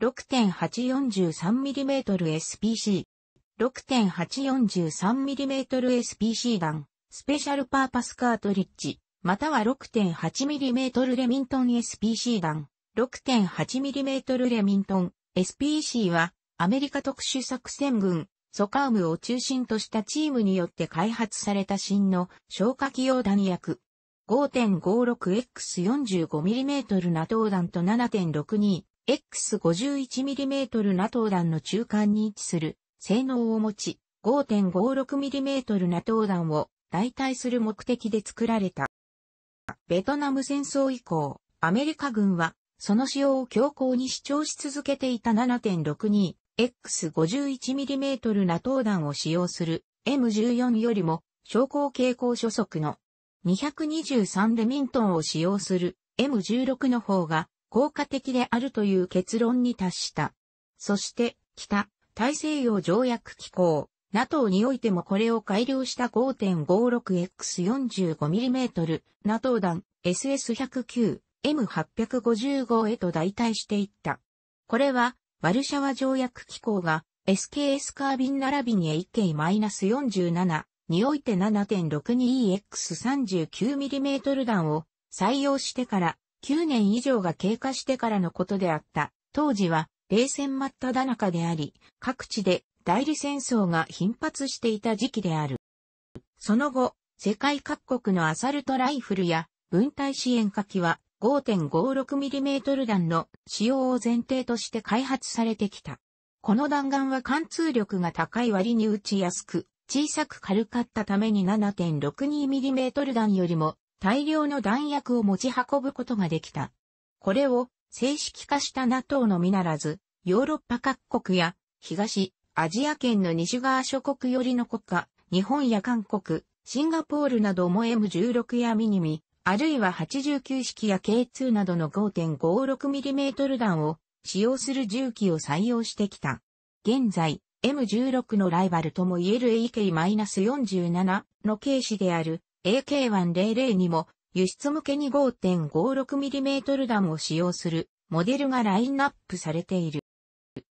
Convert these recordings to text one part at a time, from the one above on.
6.843mmSPC。6.843mmSPC 弾、スペシャルパーパスカートリッジ、または 6.8mm レミントン SPC 弾、6.8mm レミントン SPC は、アメリカ特殊作戦軍、ソカームを中心としたチームによって開発された新の消火器用弾薬。5.56x45mm ナトウ弾と7.62 X51mm ナトー弾の中間に位置する性能を持ち 5.56mm ナトー弾を代替する目的で作られた。ベトナム戦争以降、アメリカ軍はその使用を強硬に主張し続けていた 7.62X51mm ナトー弾を使用する M14 よりも昇降傾向初速の223レミントンを使用する M16 の方が効果的であるという結論に達した。そして、北、大西洋条約機構、NATO においてもこれを改良した 5.56X45mm、NATO 弾 SS109、M855 へと代替していった。これは、ワルシャワ条約機構が SKS カービン並びに AK-47 において 7.62EX39mm 弾を採用してから9年以上が経過してからのことであった。当時は冷戦真っ只中であり、各地で代理戦争が頻発していた時期である。その後、世界各国のアサルトライフルや分隊支援火器は 5.56mm 弾の使用を前提として開発されてきた。この弾丸は貫通力が高い割に打ちやすく、小さく軽かったために 7.62mm 弾よりも大量の弾薬を持ち運ぶことができた。これを正式化した NATO のみならず、ヨーロッパ各国や東アジア圏の西側諸国よりの国家、日本や韓国、シンガポールなども M16 やミニミ、あるいは89式や K2 などの 5.56mm 弾を使用する銃器を採用してきた。現在、M16 のライバルとも言える AK-47 の軽視である AK100 にも輸出向けに 5.56mm 弾を使用するモデルがラインナップされている。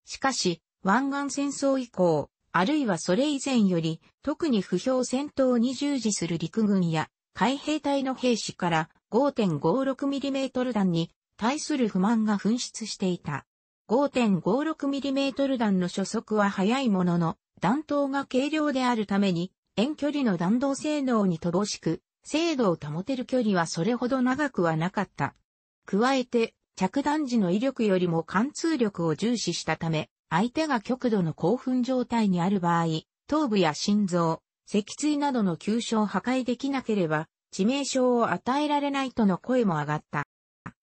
しかし、湾岸戦争以降、あるいはそれ以前より、特に不評戦闘に従事する陸軍や海兵隊の兵士から 5.56mm 弾に対する不満が噴出していた。5.56mm 弾の初速は速いものの、弾頭が軽量であるために遠距離の弾道性能に乏しく、精度を保てる距離はそれほど長くはなかった。加えて、着弾時の威力よりも貫通力を重視したため、相手が極度の興奮状態にある場合、頭部や心臓、脊椎などの急所を破壊できなければ、致命傷を与えられないとの声も上がった。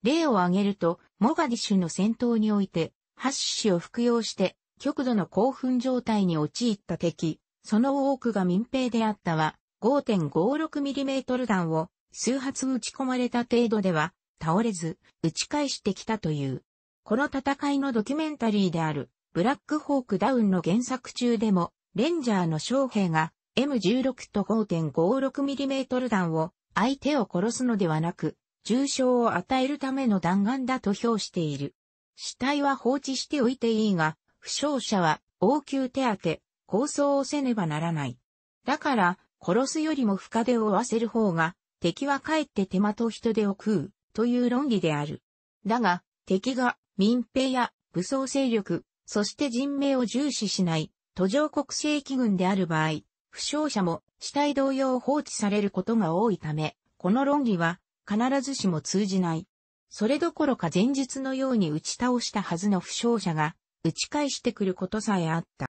例を挙げると、モガディシュの戦闘において、ハッシュを服用して、極度の興奮状態に陥った敵、その多くが民兵であったは、5.56mm 弾を数発撃ち込まれた程度では倒れず撃ち返してきたという。この戦いのドキュメンタリーであるブラックホークダウンの原作中でもレンジャーの将兵が M16 と 5.56mm 弾を相手を殺すのではなく重傷を与えるための弾丸だと評している。死体は放置しておいていいが、負傷者は応急手当、放送をせねばならない。だから、殺すよりも深手を負わせる方が、敵はかえって手間と人手を食う、という論理である。だが、敵が民兵や武装勢力、そして人命を重視しない途上国正規軍である場合、負傷者も死体同様放置されることが多いため、この論理は必ずしも通じない。それどころか前日のように打ち倒したはずの負傷者が打ち返してくることさえあった。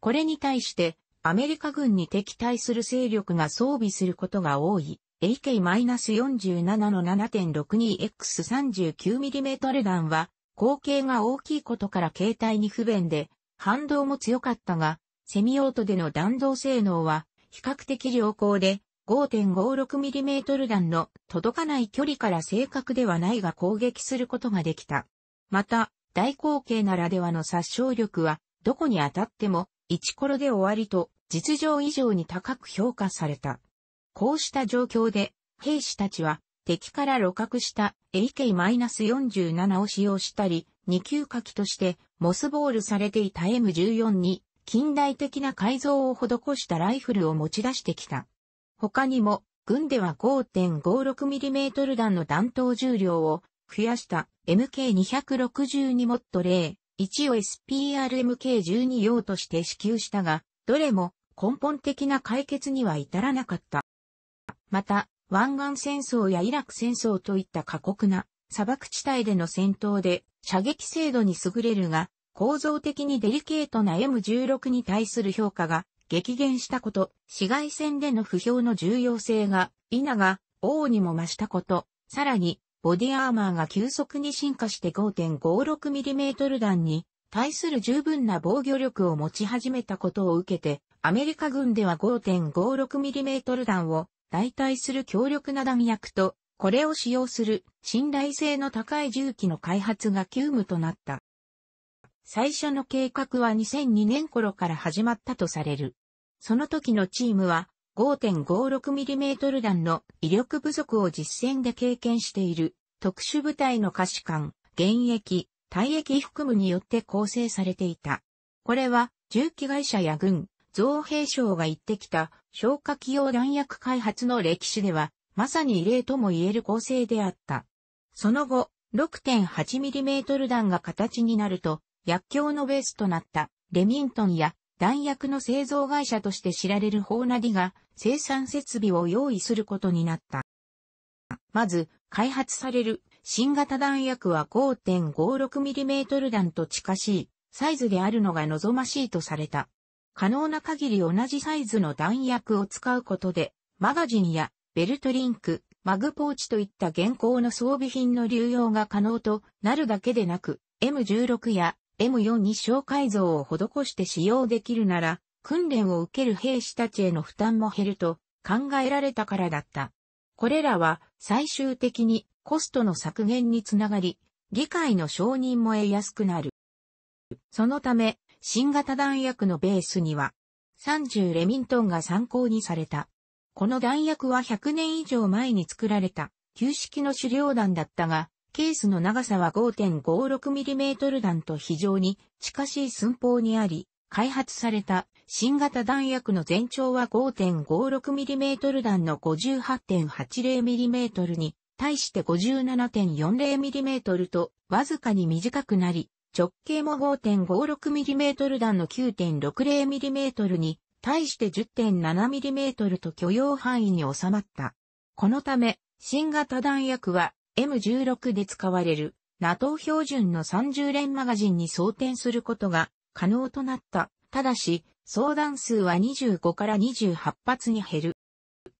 これに対して、アメリカ軍に敵対する勢力が装備することが多い、AK-47 の 7.62X39mm 弾は、口径が大きいことから携帯に不便で、反動も強かったが、セミオートでの弾道性能は、比較的良好で、5.56mm 弾の届かない距離から正確ではないが攻撃することができた。また、大口径ならではの殺傷力はどこに当たっても、一コロで終わりと、実情以上に高く評価された。こうした状況で、兵士たちは、敵から露獲した AK-47 を使用したり、2級火器としてモスボールされていた M14 に近代的な改造を施したライフルを持ち出してきた。他にも、軍では 5.56mm 弾の弾頭重量を増やした MK262 モットレー1を SPRMK12 用として支給したが、どれも根本的な解決には至らなかった。また、湾岸戦争やイラク戦争といった過酷な砂漠地帯での戦闘で射撃精度に優れるが、構造的にデリケートな M16 に対する評価が激減したこと、紫外線での不評の重要性が、否が、王にも増したこと、さらに、ボディアーマーが急速に進化して 5.56mm 弾に対する十分な防御力を持ち始めたことを受けて、アメリカ軍では 5.56mm 弾を代替する強力な弾薬と、これを使用する信頼性の高い銃器の開発が急務となった。最初の計画は2002年頃から始まったとされる。その時のチームは 5.56mm 弾の威力不足を実戦で経験している特殊部隊の可視艦、現役、退役含むによって構成されていた。これは重機会社や軍、造兵省が言ってきた消火器用弾薬開発の歴史ではまさに異例とも言える構成であった。その後、6.8mm 弾が形になると、薬莢のベースとなったレミントンや弾薬の製造会社として知られるホーナディが生産設備を用意することになった。まず、開発される新型弾薬は 5.56mm 弾と近しいサイズであるのが望ましいとされた。可能な限り同じサイズの弾薬を使うことで、マガジンやベルトリンク、マグポーチといった現行の装備品の流用が可能となるだけでなく、M16 や m 4に小改造を施して使用できるなら、訓練を受ける兵士たちへの負担も減ると考えられたからだった。これらは最終的にコストの削減につながり、議会の承認も得やすくなる。そのため、新型弾薬のベースには、30レミントンが参考にされた。この弾薬は100年以上前に作られた、旧式の狩猟弾だったが、ケースの長さは 5.56mm 弾と非常に近しい寸法にあり、開発された新型弾薬の全長は 5.56mm 弾の 58.80mm に対して 57.40mm とわずかに短くなり、直径も 5.56mm 弾の 9.60mm に対して 10.7mm と許容範囲に収まった。このため、新型弾薬は M16 で使われる NATO 標準の30連マガジンに装填することが可能となった。ただし、相談数は25から28発に減る。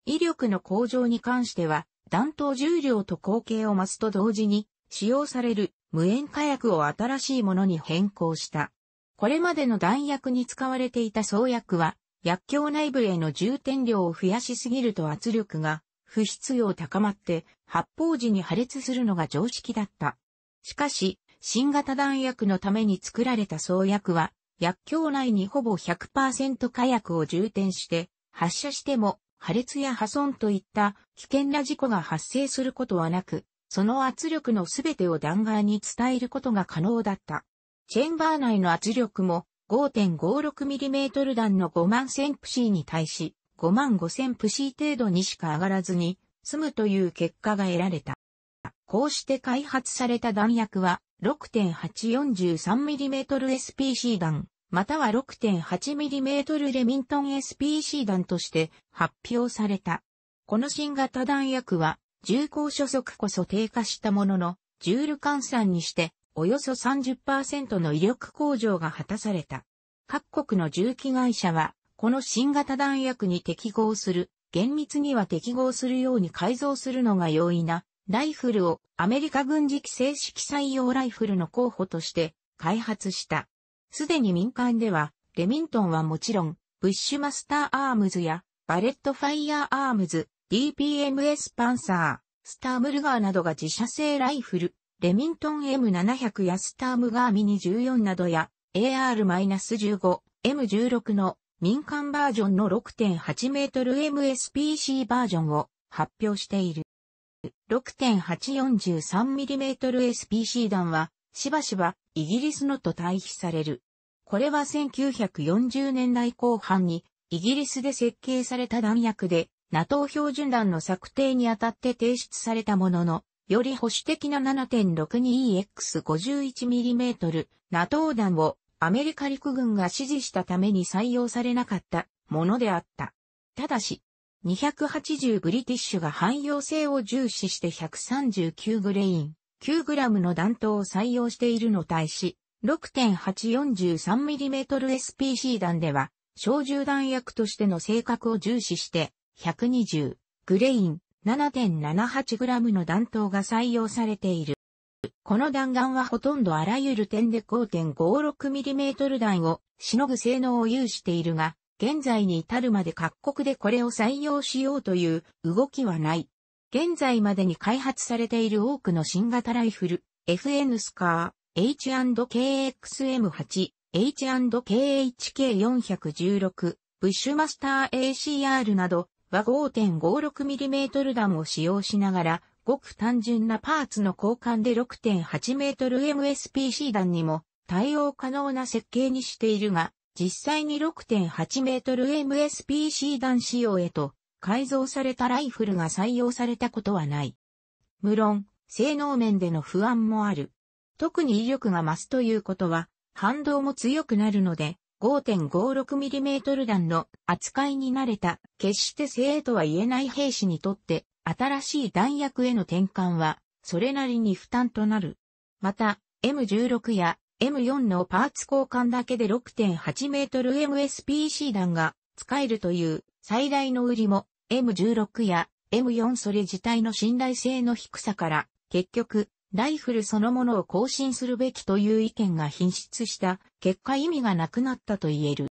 威力の向上に関しては、弾頭重量と口径を増すと同時に、使用される無塩火薬を新しいものに変更した。これまでの弾薬に使われていた創薬は、薬莢内部への重点量を増やしすぎると圧力が不必要高まって発砲時に破裂するのが常識だった。しかし、新型弾薬のために作られた創薬は、薬莢内にほぼ100%火薬を充填して、発射しても破裂や破損といった危険な事故が発生することはなく、その圧力のすべてを弾丸に伝えることが可能だった。チェンバー内の圧力も 5.56mm 弾の5万センプシーに対し5万5千プシー程度にしか上がらずに済むという結果が得られた。こうして開発された弾薬は 6.843mmSPC 弾、または 6.8mm レミントン SPC 弾として発表された。この新型弾薬は重工初速こそ低下したものの、ジュール換算にしておよそ30%の威力向上が果たされた。各国の重機会社はこの新型弾薬に適合する、厳密には適合するように改造するのが容易な、ライフルをアメリカ軍事規制式採用ライフルの候補として開発した。すでに民間では、レミントンはもちろん、ブッシュマスターアームズや、バレットファイアアームズ、DPMS パンサー、スタームルガーなどが自社製ライフル、レミントン M700 やスタームガーミニ14などや、AR-15、M16 の民間バージョンの 6.8mmSPC バージョンを発表している。6.843mmSPC 弾は、しばしばイギリスのと対比される。これは1940年代後半にイギリスで設計された弾薬で NATO 標準弾の策定にあたって提出されたものの、より保守的な 7.62EX51mm NATO 弾をアメリカ陸軍が支持したために採用されなかったものであった。ただし、280ブリティッシュが汎用性を重視して139グレイン、9グラムの弾頭を採用しているの対し、6.843mmSPC 弾では、小銃弾薬としての性格を重視して、120グレイン、7.78g の弾頭が採用されている。この弾丸はほとんどあらゆる点で 5.56mm 弾をしのぐ性能を有しているが、現在に至るまで各国でこれを採用しようという動きはない。現在までに開発されている多くの新型ライフル、FN スカー、H&KXM8、H&KHK416、ブッシュマスター ACR などは 5.56mm 弾を使用しながら、ごく単純なパーツの交換で6 8ル m s p c 弾にも対応可能な設計にしているが、実際に6 8ル m s p c 弾仕様へと改造されたライフルが採用されたことはない。無論、性能面での不安もある。特に威力が増すということは、反動も強くなるので、5.56mm 弾の扱いに慣れた、決して精鋭とは言えない兵士にとって、新しい弾薬への転換は、それなりに負担となる。また、M16 や M4 のパーツ交換だけで6.8メートル MSPC 弾が使えるという最大の売りも M16 や M4 それ自体の信頼性の低さから結局ライフルそのものを更新するべきという意見が品質した結果意味がなくなったと言える。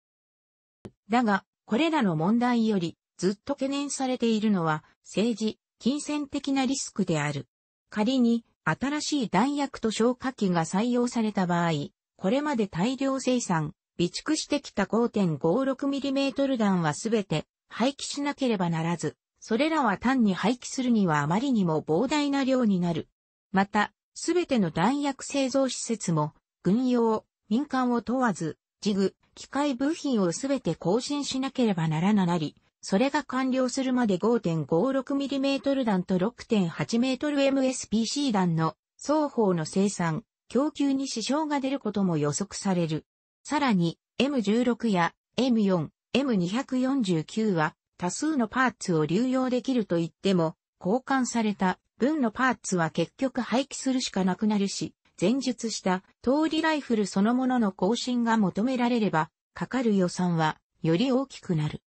だが、これらの問題よりずっと懸念されているのは政治、金銭的なリスクである。仮に、新しい弾薬と消火器が採用された場合、これまで大量生産、備蓄してきた 5.56mm 弾はすべて廃棄しなければならず、それらは単に廃棄するにはあまりにも膨大な量になる。また、すべての弾薬製造施設も、軍用、民間を問わず、ジグ、機械部品をすべて更新しなければならななり、それが完了するまで 5.56mm 弾と 6.8mmSPC 弾の双方の生産、供給に支障が出ることも予測される。さらに、M16 や M4、M249 は多数のパーツを流用できると言っても、交換された分のパーツは結局廃棄するしかなくなるし、前述した通りライフルそのものの更新が求められれば、かかる予算はより大きくなる。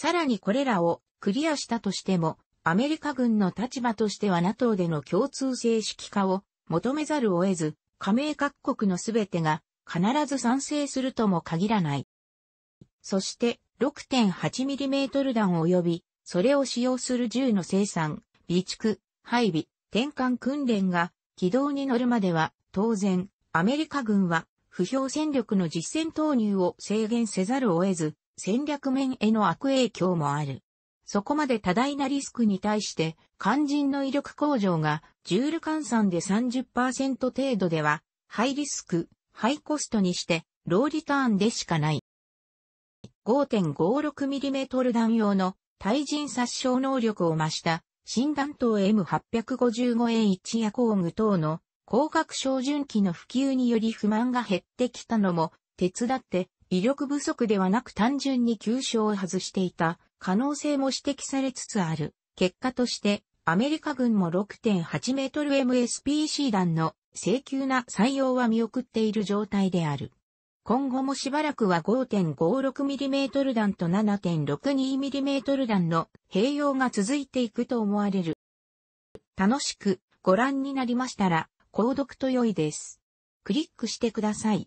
さらにこれらをクリアしたとしても、アメリカ軍の立場としては NATO での共通正式化を求めざるを得ず、加盟各国のすべてが必ず賛成するとも限らない。そして 6.8mm 弾及び、それを使用する銃の生産、備蓄、配備、転換訓練が軌道に乗るまでは、当然、アメリカ軍は不評戦力の実戦投入を制限せざるを得ず、戦略面への悪影響もある。そこまで多大なリスクに対して、肝心の威力向上が、ジュール換算で30%程度では、ハイリスク、ハイコストにして、ローリターンでしかない。5.56mm 弾用の対人殺傷能力を増した新弾頭 M855A1 や工具等の広角照準器の普及により不満が減ってきたのも手伝って威力不足ではなく単純に急所を外していた可能性も指摘されつつある。結果として、アメリカ軍も6.8メートル MSPC 弾の請求な採用は見送っている状態である。今後もしばらくは 5.56mm 弾と 7.62mm 弾の併用が続いていくと思われる。楽しくご覧になりましたら、購読と良いです。クリックしてください。